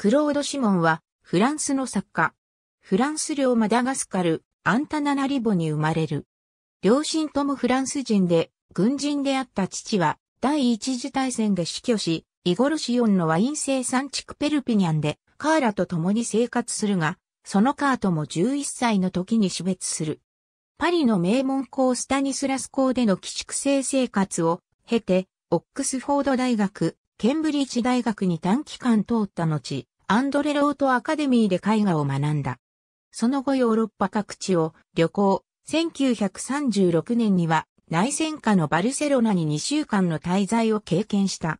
クロード・シモンは、フランスの作家。フランス領マダガスカル、アンタナナリボに生まれる。両親ともフランス人で、軍人であった父は、第一次大戦で死去し、イゴルシオンのワイン生産地区ペルピニャンで、カーラと共に生活するが、そのカートも11歳の時に死別する。パリの名門校スタニスラス校での寄宿生生活を経て、オックスフォード大学、ケンブリッジ大学に短期間通った後、アンドレロートアカデミーで絵画を学んだ。その後ヨーロッパ各地を旅行、1936年には内戦下のバルセロナに2週間の滞在を経験した。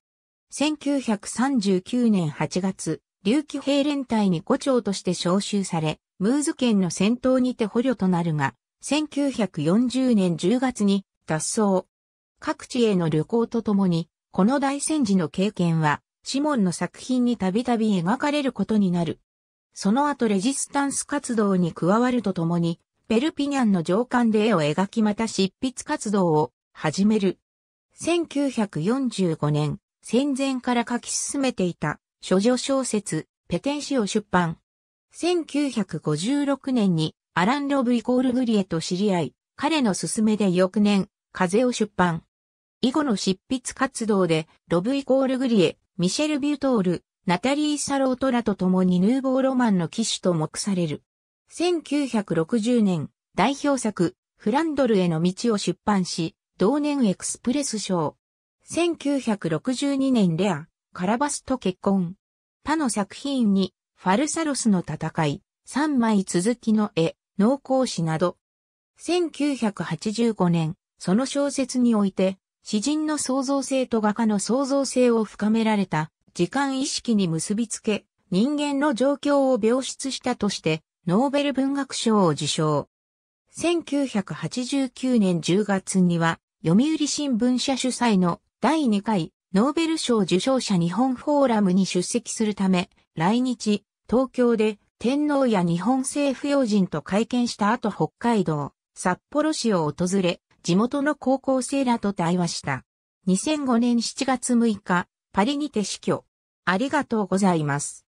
1939年8月、琉球兵連隊に個長として召集され、ムーズ県の戦闘にて捕虜となるが、1940年10月に脱走。各地への旅行とともに、この大戦時の経験は、シモンの作品にたびたび描かれることになる。その後レジスタンス活動に加わるとともに、ペルピニャンの上官で絵を描きまた執筆活動を始める。1945年、戦前から書き進めていた、諸女小説、ペテンシを出版。1956年に、アラン・ロブ・イコール・グリエと知り合い、彼の勧めで翌年、風を出版。以後の執筆活動で、ロブイコール・グリエ、ミシェル・ビュートール、ナタリー・サロートらと共にヌーボーロマンの騎手と目される。1960年、代表作、フランドルへの道を出版し、同年エクスプレス賞。1962年レア、カラバスと結婚。他の作品に、ファルサロスの戦い、三枚続きの絵、農耕史など。1985年、その小説において、詩人の創造性と画家の創造性を深められた時間意識に結びつけ、人間の状況を描出したとして、ノーベル文学賞を受賞。1989年10月には、読売新聞社主催の第2回ノーベル賞受賞者日本フォーラムに出席するため、来日、東京で天皇や日本政府要人と会見した後北海道、札幌市を訪れ、地元の高校生らと対話した。2005年7月6日、パリにて死去。ありがとうございます。